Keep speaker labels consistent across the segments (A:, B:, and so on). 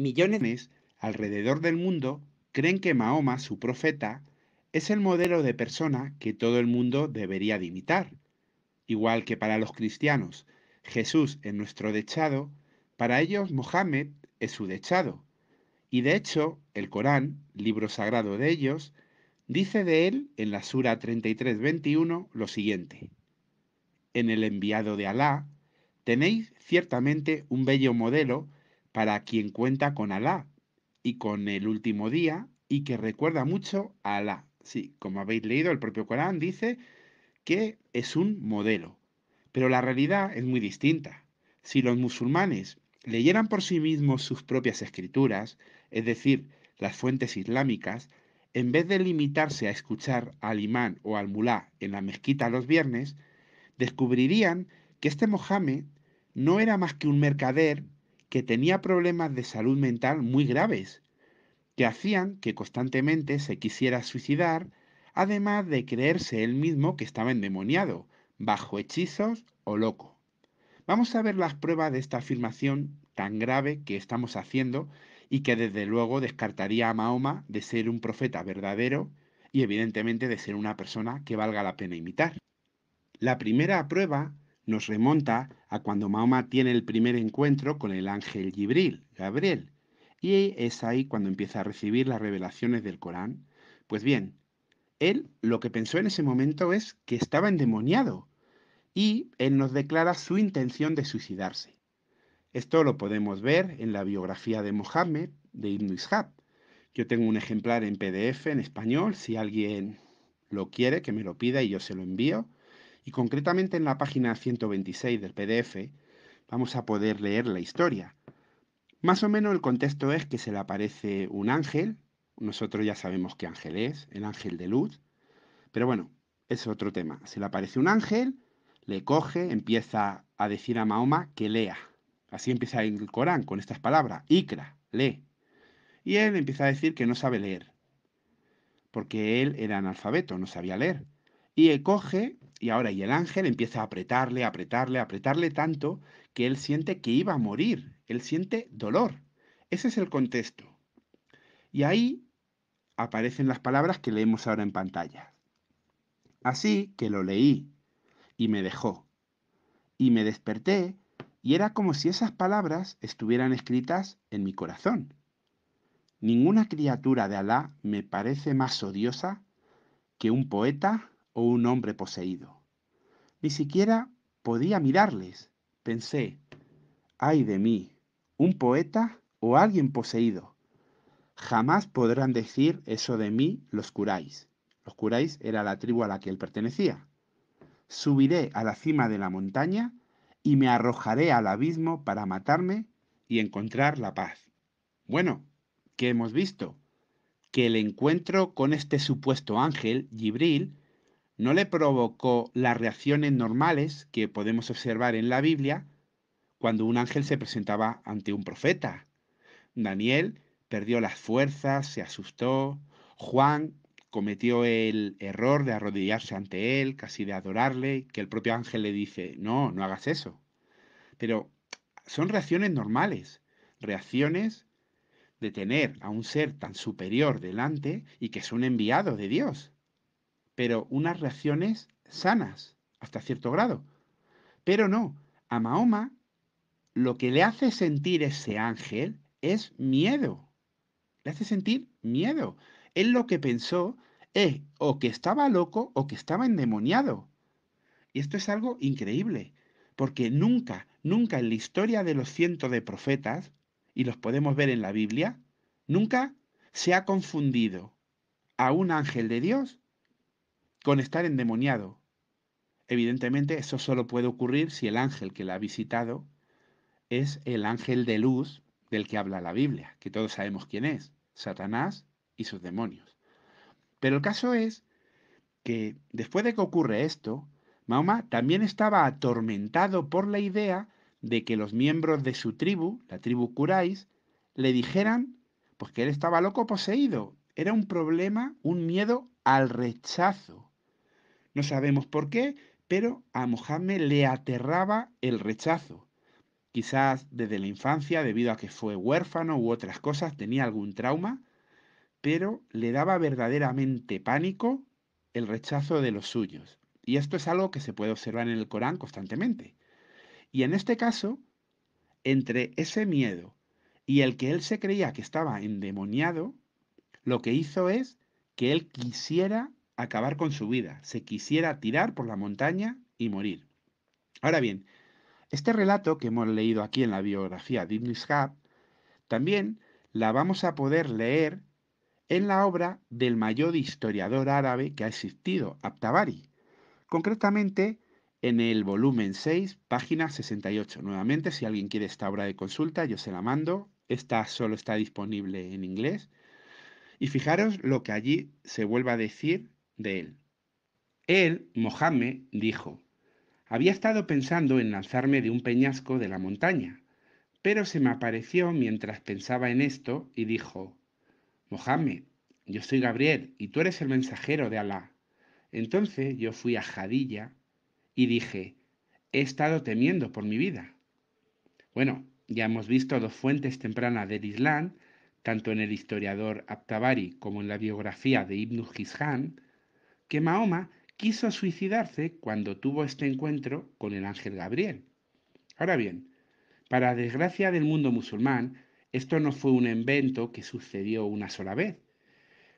A: Millones alrededor del mundo creen que Mahoma, su profeta, es el modelo de persona que todo el mundo debería de imitar. Igual que para los cristianos, Jesús es nuestro dechado, para ellos Mohammed es su dechado. Y de hecho, el Corán, libro sagrado de ellos, dice de él en la Sura 33:21 lo siguiente: En el enviado de Alá tenéis ciertamente un bello modelo para quien cuenta con Alá y con el último día y que recuerda mucho a Alá. Sí, como habéis leído, el propio Corán dice que es un modelo, pero la realidad es muy distinta. Si los musulmanes leyeran por sí mismos sus propias escrituras, es decir, las fuentes islámicas, en vez de limitarse a escuchar al imán o al mulá en la mezquita los viernes, descubrirían que este Mohammed no era más que un mercader que tenía problemas de salud mental muy graves, que hacían que constantemente se quisiera suicidar, además de creerse él mismo que estaba endemoniado, bajo hechizos o loco. Vamos a ver las pruebas de esta afirmación tan grave que estamos haciendo y que desde luego descartaría a Mahoma de ser un profeta verdadero y evidentemente de ser una persona que valga la pena imitar. La primera prueba nos remonta a cuando Mahoma tiene el primer encuentro con el ángel Gibril, Gabriel, y es ahí cuando empieza a recibir las revelaciones del Corán. Pues bien, él lo que pensó en ese momento es que estaba endemoniado y él nos declara su intención de suicidarse. Esto lo podemos ver en la biografía de Mohammed de Ibn Ishaq. Yo tengo un ejemplar en PDF en español, si alguien lo quiere, que me lo pida y yo se lo envío y concretamente en la página 126 del PDF vamos a poder leer la historia. Más o menos el contexto es que se le aparece un ángel, nosotros ya sabemos qué ángel es, el ángel de luz, pero bueno, es otro tema. Se le aparece un ángel, le coge, empieza a decir a Mahoma que lea. Así empieza el Corán con estas palabras, Ikra, lee. Y él empieza a decir que no sabe leer, porque él era analfabeto, no sabía leer. Y le coge y ahora, y el ángel empieza a apretarle, apretarle, apretarle tanto que él siente que iba a morir, él siente dolor. Ese es el contexto. Y ahí aparecen las palabras que leemos ahora en pantalla. Así que lo leí y me dejó. Y me desperté y era como si esas palabras estuvieran escritas en mi corazón. Ninguna criatura de Alá me parece más odiosa que un poeta o un hombre poseído. Ni siquiera podía mirarles. Pensé, ay de mí, un poeta o alguien poseído. Jamás podrán decir eso de mí los curáis. Los curáis era la tribu a la que él pertenecía. Subiré a la cima de la montaña y me arrojaré al abismo para matarme y encontrar la paz. Bueno, ¿qué hemos visto? Que el encuentro con este supuesto ángel, Gibril, no le provocó las reacciones normales que podemos observar en la Biblia cuando un ángel se presentaba ante un profeta. Daniel perdió las fuerzas, se asustó. Juan cometió el error de arrodillarse ante él, casi de adorarle, que el propio ángel le dice, no, no hagas eso. Pero son reacciones normales, reacciones de tener a un ser tan superior delante y que es un enviado de Dios pero unas reacciones sanas, hasta cierto grado. Pero no, a Mahoma lo que le hace sentir ese ángel es miedo. Le hace sentir miedo. Él lo que pensó es o que estaba loco o que estaba endemoniado. Y esto es algo increíble, porque nunca, nunca en la historia de los cientos de profetas, y los podemos ver en la Biblia, nunca se ha confundido a un ángel de Dios con estar endemoniado. Evidentemente eso solo puede ocurrir si el ángel que la ha visitado es el ángel de luz del que habla la Biblia, que todos sabemos quién es, Satanás y sus demonios. Pero el caso es que después de que ocurre esto, Mahoma también estaba atormentado por la idea de que los miembros de su tribu, la tribu curáis, le dijeran pues que él estaba loco poseído. Era un problema, un miedo al rechazo. No sabemos por qué, pero a Mohammed le aterraba el rechazo. Quizás desde la infancia, debido a que fue huérfano u otras cosas, tenía algún trauma, pero le daba verdaderamente pánico el rechazo de los suyos. Y esto es algo que se puede observar en el Corán constantemente. Y en este caso, entre ese miedo y el que él se creía que estaba endemoniado, lo que hizo es que él quisiera acabar con su vida, se quisiera tirar por la montaña y morir. Ahora bien, este relato que hemos leído aquí en la biografía de Ibn Ishaq... también la vamos a poder leer en la obra del mayor historiador árabe que ha existido, Abtabari, concretamente en el volumen 6, página 68. Nuevamente, si alguien quiere esta obra de consulta, yo se la mando. Esta solo está disponible en inglés. Y fijaros lo que allí se vuelve a decir de él. Él, Mohammed, dijo, había estado pensando en lanzarme de un peñasco de la montaña, pero se me apareció mientras pensaba en esto y dijo, Mohammed, yo soy Gabriel y tú eres el mensajero de Alá. Entonces yo fui a Jadilla y dije, he estado temiendo por mi vida. Bueno, ya hemos visto dos fuentes tempranas del Islam, tanto en el historiador Abtabari como en la biografía de Ibn Hisham, que Mahoma quiso suicidarse cuando tuvo este encuentro con el ángel Gabriel. Ahora bien, para desgracia del mundo musulmán, esto no fue un evento que sucedió una sola vez,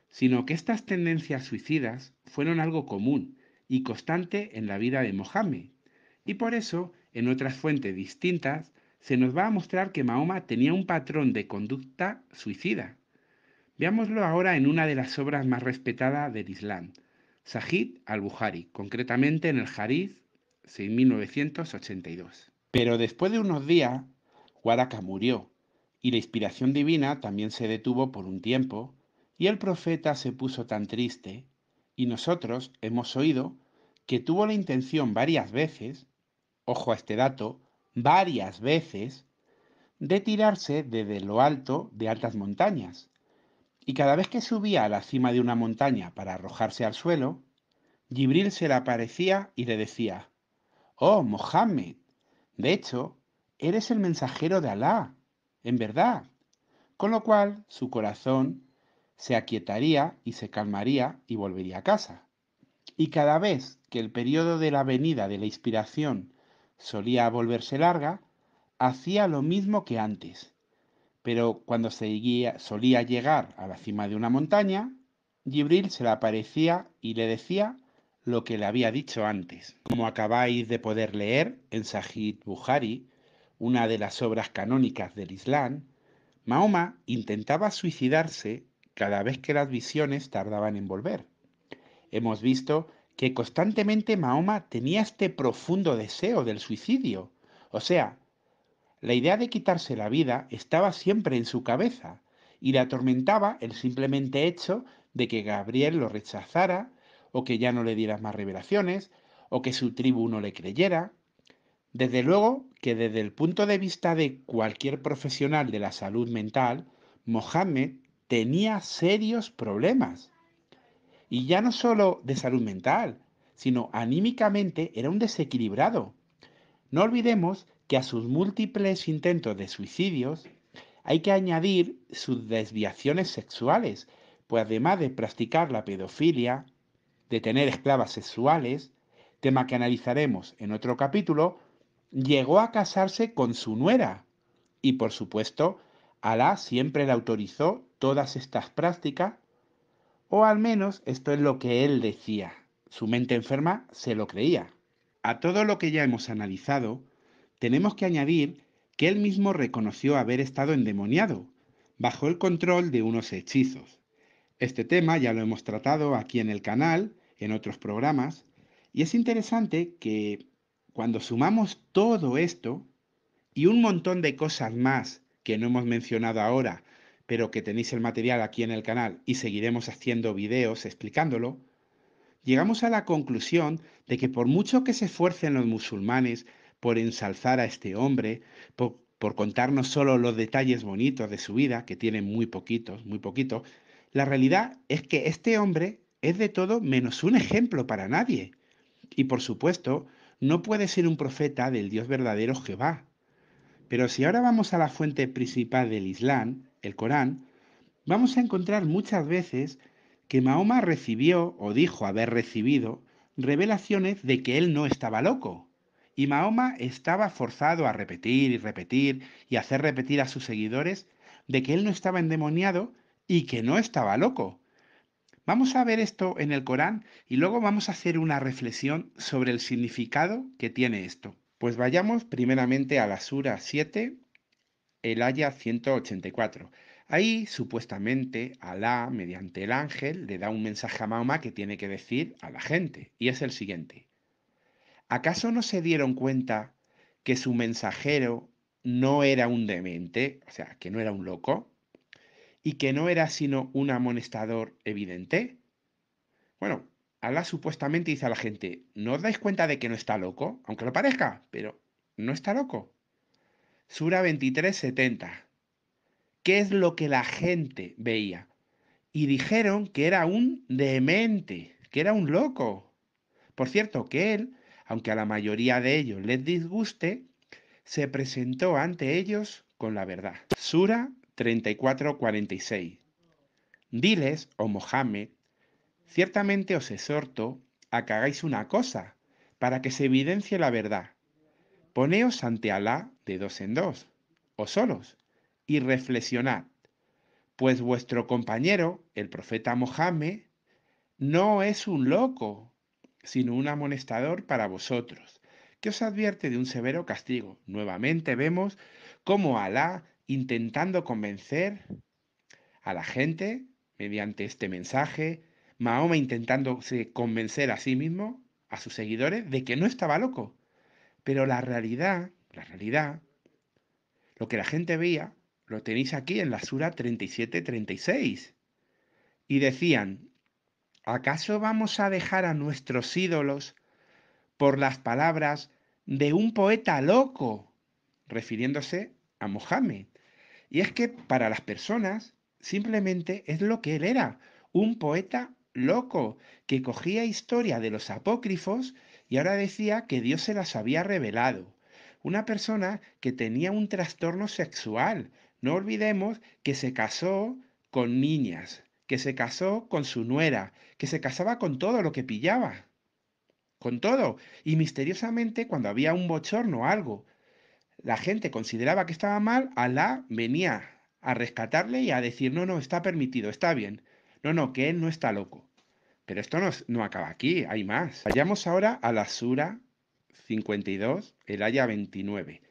A: sino que estas tendencias suicidas fueron algo común y constante en la vida de Mohammed, y por eso, en otras fuentes distintas, se nos va a mostrar que Mahoma tenía un patrón de conducta suicida. Veámoslo ahora en una de las obras más respetadas del Islam, Sajid al buhari concretamente en el Hariz 6982. Pero después de unos días, Waraka murió y la inspiración divina también se detuvo por un tiempo y el profeta se puso tan triste y nosotros hemos oído que tuvo la intención varias veces, ojo a este dato, varias veces, de tirarse desde lo alto de altas montañas, y cada vez que subía a la cima de una montaña para arrojarse al suelo, Gibril se le aparecía y le decía, Oh, Mohammed, de hecho, eres el mensajero de Alá, en verdad. Con lo cual su corazón se aquietaría y se calmaría y volvería a casa. Y cada vez que el periodo de la venida de la inspiración solía volverse larga, hacía lo mismo que antes pero cuando solía llegar a la cima de una montaña, Jibril se le aparecía y le decía lo que le había dicho antes. Como acabáis de poder leer en Sahih Bukhari, una de las obras canónicas del Islam, Mahoma intentaba suicidarse cada vez que las visiones tardaban en volver. Hemos visto que constantemente Mahoma tenía este profundo deseo del suicidio, o sea, la idea de quitarse la vida estaba siempre en su cabeza y le atormentaba el simplemente hecho de que Gabriel lo rechazara, o que ya no le diera más revelaciones, o que su tribu no le creyera. Desde luego que desde el punto de vista de cualquier profesional de la salud mental, Mohammed tenía serios problemas. Y ya no solo de salud mental, sino anímicamente era un desequilibrado. No olvidemos que, ...y a sus múltiples intentos de suicidios hay que añadir sus desviaciones sexuales, pues además de practicar la pedofilia, de tener esclavas sexuales, tema que analizaremos en otro capítulo, llegó a casarse con su nuera y por supuesto Alá siempre le autorizó todas estas prácticas, o al menos esto es lo que él decía. Su mente enferma se lo creía. A todo lo que ya hemos analizado, tenemos que añadir que él mismo reconoció haber estado endemoniado, bajo el control de unos hechizos. Este tema ya lo hemos tratado aquí en el canal, en otros programas, y es interesante que cuando sumamos todo esto y un montón de cosas más que no hemos mencionado ahora, pero que tenéis el material aquí en el canal y seguiremos haciendo videos explicándolo, llegamos a la conclusión de que por mucho que se esfuercen los musulmanes por ensalzar a este hombre, por, contarnos solo los detalles bonitos de su vida, que tiene muy poquitos, muy poquitos. La realidad es que este hombre es de todo menos un ejemplo para nadie. Y por supuesto, no puede ser un profeta del Dios verdadero Jehová. Pero si ahora vamos a la fuente principal del Islam, el Corán, vamos a encontrar muchas veces que Mahoma recibió o dijo haber recibido revelaciones de que él no estaba loco. Y Mahoma estaba forzado a repetir y repetir y hacer repetir a sus seguidores de que él no estaba endemoniado y que no estaba loco. Vamos a ver esto en el Corán y luego vamos a hacer una reflexión sobre el significado que tiene esto. Pues vayamos primeramente a la Sura 7, el Haya 184. Ahí supuestamente Alá, mediante el ángel, le da un mensaje a Mahoma que tiene que decir a la gente, y es el siguiente. ¿Acaso no se dieron cuenta que su mensajero no era un demente, o sea, que no era un loco, y que no era sino un amonestador evidente? Bueno, Alá supuestamente dice a la gente, ¿no os dais cuenta de que no está loco? Aunque lo parezca, pero no está loco. Sura 23, ¿Qué es lo que la gente veía? Y dijeron que era un demente, que era un loco. Por cierto, que él aunque a la mayoría de ellos les disguste, se presentó ante ellos con la verdad. Sura 34:46. Diles, oh Mohammed, ciertamente os exhorto a que hagáis una cosa para que se evidencie la verdad. Poneos ante Alá de dos en dos, o solos, y reflexionad, pues vuestro compañero, el profeta Mohammed, no es un loco sino un amonestador para vosotros, que os advierte de un severo castigo. Nuevamente vemos cómo Alá, intentando convencer a la gente mediante este mensaje, Mahoma intentándose convencer a sí mismo, a sus seguidores, de que no estaba loco. Pero la realidad, la realidad, lo que la gente veía, lo tenéis aquí en la Sura 37-36. Y decían, ¿acaso vamos a dejar a nuestros ídolos por las palabras de un poeta loco? refiriéndose a Mohammed. Y es que para las personas simplemente es lo que él era, un poeta loco, que cogía historia de los apócrifos y ahora decía que Dios se las había revelado. Una persona que tenía un trastorno sexual. No olvidemos que se casó con niñas que se casó con su nuera, que se casaba con todo lo que pillaba. Con todo. Y misteriosamente, cuando había un bochorno o algo, la gente consideraba que estaba mal, Alá venía a rescatarle y a decir, no, no, está permitido, está bien. No, no, que él no está loco. Pero esto no, acaba aquí, hay más. Vayamos ahora a la Sura 52, el Aya 29.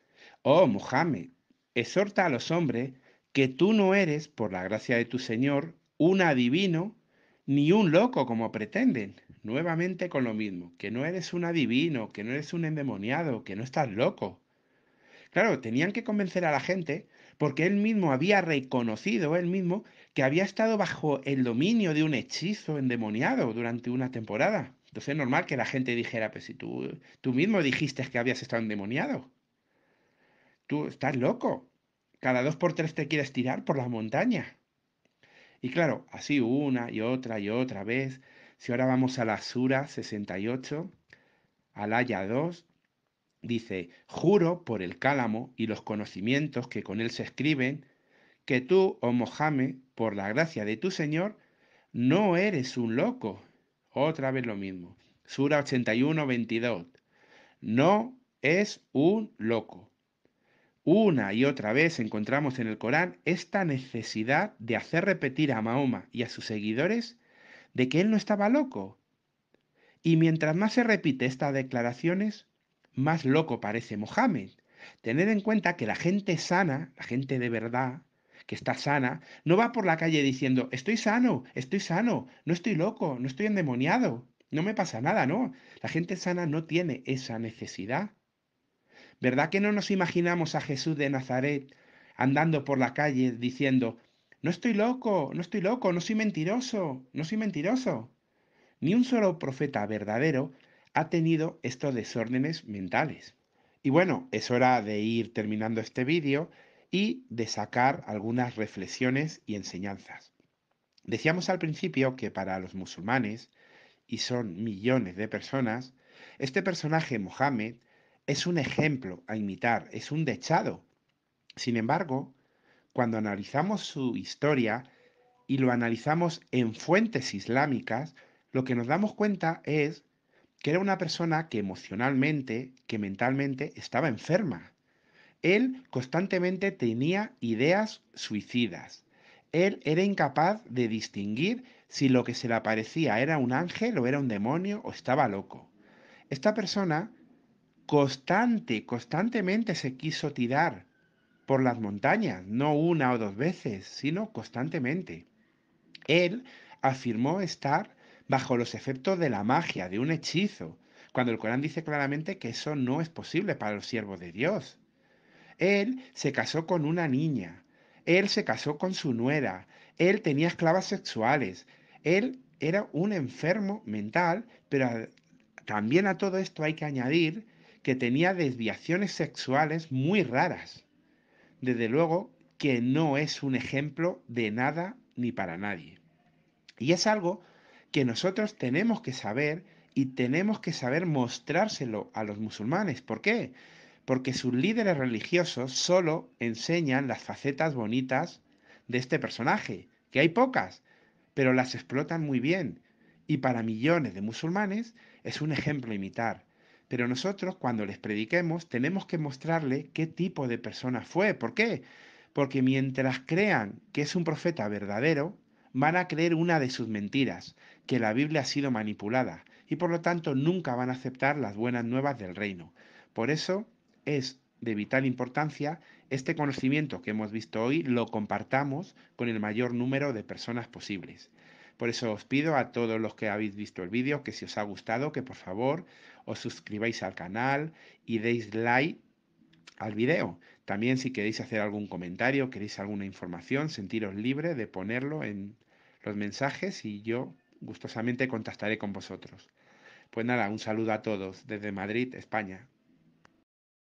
A: Oh, Mohamed, exhorta a los hombres que tú no eres, por la gracia de tu Señor, un adivino ni un loco como pretenden. Nuevamente con lo mismo, que no eres un adivino, que no eres un endemoniado, que no estás loco. Claro, tenían que convencer a la gente porque él mismo había reconocido, él mismo, que había estado bajo el dominio de un hechizo endemoniado durante una temporada. Entonces es normal que la gente dijera, pues si tú, tú mismo dijiste que habías estado endemoniado. Tú estás loco. Cada dos por tres te quieres tirar por la montaña. Y claro, así una y otra y otra vez. Si ahora vamos a la Sura 68, al Haya 2, dice, juro por el cálamo y los conocimientos que con él se escriben, que tú, oh Mohamed, por la gracia de tu Señor, no eres un loco. Otra vez lo mismo. Sura 81, 22. No es un loco. Una y otra vez encontramos en el Corán esta necesidad de hacer repetir a Mahoma y a sus seguidores de que él no estaba loco. Y mientras más se repite estas declaraciones, más loco parece Mohammed. Tened en cuenta que la gente sana, la gente de verdad, que está sana, no va por la calle diciendo, estoy sano, estoy sano, no estoy loco, no estoy endemoniado, no me pasa nada, no. La gente sana no tiene esa necesidad. ¿Verdad que no nos imaginamos a Jesús de Nazaret andando por la calle diciendo, no estoy loco, no estoy loco, no soy mentiroso, no soy mentiroso? Ni un solo profeta verdadero ha tenido estos desórdenes mentales. Y bueno, es hora de ir terminando este vídeo y de sacar algunas reflexiones y enseñanzas. Decíamos al principio que para los musulmanes, y son millones de personas, este personaje Mohammed es un ejemplo a imitar, es un dechado. Sin embargo, cuando analizamos su historia y lo analizamos en fuentes islámicas, lo que nos damos cuenta es que era una persona que emocionalmente, que mentalmente estaba enferma. Él constantemente tenía ideas suicidas. Él era incapaz de distinguir si lo que se le aparecía era un ángel o era un demonio o estaba loco. Esta persona constante, constantemente se quiso tirar por las montañas, no una o dos veces, sino constantemente. Él afirmó estar bajo los efectos de la magia, de un hechizo, cuando el Corán dice claramente que eso no es posible para los siervos de Dios. Él se casó con una niña, él se casó con su nuera, él tenía esclavas sexuales, él era un enfermo mental, pero también a todo esto hay que añadir que tenía desviaciones sexuales muy raras. Desde luego que no es un ejemplo de nada ni para nadie. Y es algo que nosotros tenemos que saber y tenemos que saber mostrárselo a los musulmanes. ¿Por qué? Porque sus líderes religiosos solo enseñan las facetas bonitas de este personaje, que hay pocas, pero las explotan muy bien. Y para millones de musulmanes es un ejemplo imitar. Pero nosotros cuando les prediquemos tenemos que mostrarle qué tipo de persona fue. ¿Por qué? Porque mientras crean que es un profeta verdadero, van a creer una de sus mentiras, que la Biblia ha sido manipulada, y por lo tanto nunca van a aceptar las buenas nuevas del reino. Por eso es de vital importancia este conocimiento que hemos visto hoy lo compartamos con el mayor número de personas posibles. Por eso os pido a todos los que habéis visto el vídeo que si os ha gustado que por favor os suscribáis al canal y deis like al video. También si queréis hacer algún comentario, queréis alguna información, sentiros libre de ponerlo en los mensajes y yo gustosamente contactaré con vosotros. Pues nada, un saludo a todos desde Madrid, España.